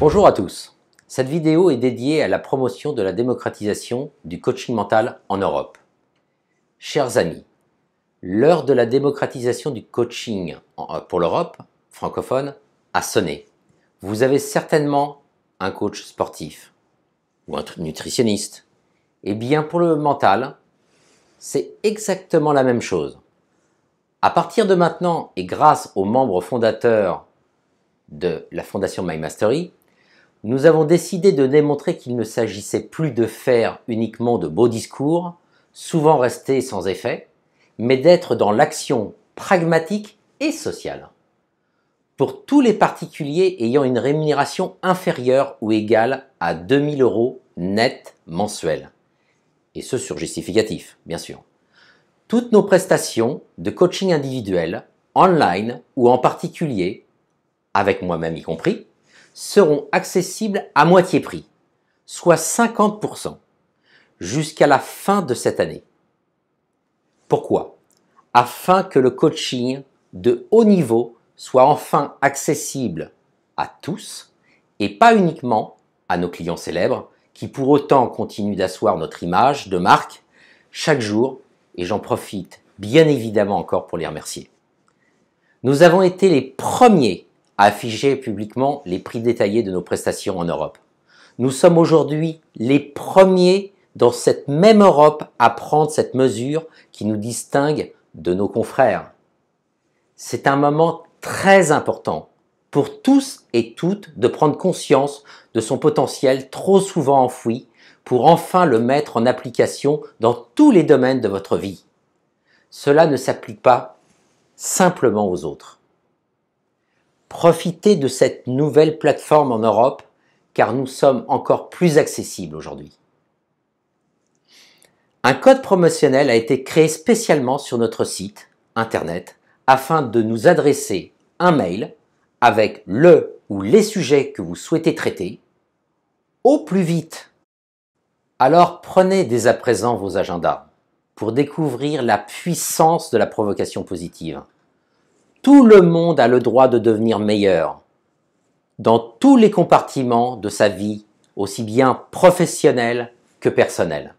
Bonjour à tous. Cette vidéo est dédiée à la promotion de la démocratisation du coaching mental en Europe. Chers amis, l'heure de la démocratisation du coaching euh, pour l'Europe francophone a sonné. Vous avez certainement un coach sportif ou un nutritionniste. Et eh bien, pour le mental, c'est exactement la même chose. À partir de maintenant, et grâce aux membres fondateurs de la Fondation My Mastery, nous avons décidé de démontrer qu'il ne s'agissait plus de faire uniquement de beaux discours, souvent restés sans effet, mais d'être dans l'action pragmatique et sociale. Pour tous les particuliers ayant une rémunération inférieure ou égale à 2000 euros net mensuel, et ce sur justificatif, bien sûr. Toutes nos prestations de coaching individuel, online ou en particulier, avec moi-même y compris, seront accessibles à moitié prix, soit 50%, jusqu'à la fin de cette année. Pourquoi Afin que le coaching de haut niveau soit enfin accessible à tous et pas uniquement à nos clients célèbres qui pour autant continuent d'asseoir notre image de marque chaque jour et j'en profite bien évidemment encore pour les remercier. Nous avons été les premiers à afficher publiquement les prix détaillés de nos prestations en Europe. Nous sommes aujourd'hui les premiers dans cette même Europe à prendre cette mesure qui nous distingue de nos confrères. C'est un moment très important pour tous et toutes de prendre conscience de son potentiel trop souvent enfoui pour enfin le mettre en application dans tous les domaines de votre vie. Cela ne s'applique pas simplement aux autres. Profitez de cette nouvelle plateforme en Europe car nous sommes encore plus accessibles aujourd'hui. Un code promotionnel a été créé spécialement sur notre site internet afin de nous adresser un mail avec le ou les sujets que vous souhaitez traiter au plus vite. Alors prenez dès à présent vos agendas pour découvrir la puissance de la provocation positive. Tout le monde a le droit de devenir meilleur dans tous les compartiments de sa vie, aussi bien professionnelle que personnelle.